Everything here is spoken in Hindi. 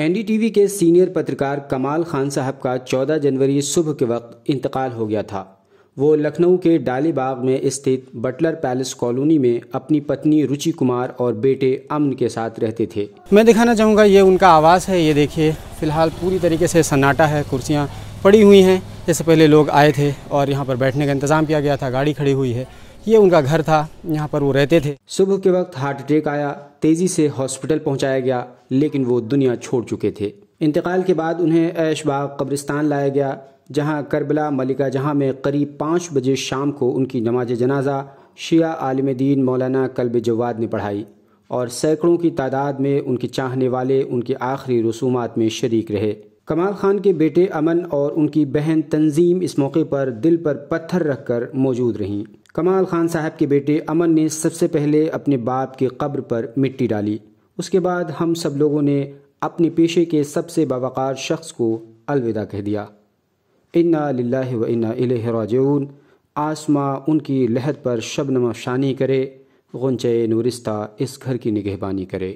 एनडीटीवी के सीनियर पत्रकार कमाल खान साहब का 14 जनवरी सुबह के वक्त इंतकाल हो गया था वो लखनऊ के डाली बाग में स्थित बटलर पैलेस कॉलोनी में अपनी पत्नी रुचि कुमार और बेटे अमन के साथ रहते थे मैं दिखाना चाहूँगा ये उनका आवाज़ है ये देखिए फ़िलहाल पूरी तरीके से सन्नाटा है कुर्सियाँ पड़ी हुई हैं इससे पहले लोग आए थे और यहाँ पर बैठने का इंतज़ाम किया गया था गाड़ी खड़ी हुई है ये उनका घर था यहाँ पर वो रहते थे सुबह के वक्त हार्ट अटैक आया तेजी से हॉस्पिटल पहुँचाया गया लेकिन वो दुनिया छोड़ चुके थे इंतकाल के बाद उन्हें ऐशबाग कब्रिस्तान लाया गया जहाँ करबला मलिका जहाँ में करीब पाँच बजे शाम को उनकी नमाज जनाजा शिया आलम दीन मौलाना कल्ब जवाद ने पढ़ाई और सैकड़ों की तादाद में उनके चाहने वाले उनके आखिरी रसूमात में शरीक रहे कमाल खान के बेटे अमन और उनकी बहन तंजीम इस मौके पर दिल पर पत्थर रखकर मौजूद रहीं कमाल खान साहब के बेटे अमन ने सबसे पहले अपने बाप की कब्र पर मिट्टी डाली उसके बाद हम सब लोगों ने अपने पेशे के सबसे बावकार शख्स को अलविदा कह दिया इन्ना लिल्लाह व इन्ना इलैहि आसमां उनकी लहर पर शबनम शानी करे गुंचे नूरिस्ता इस घर की निगहबानी करे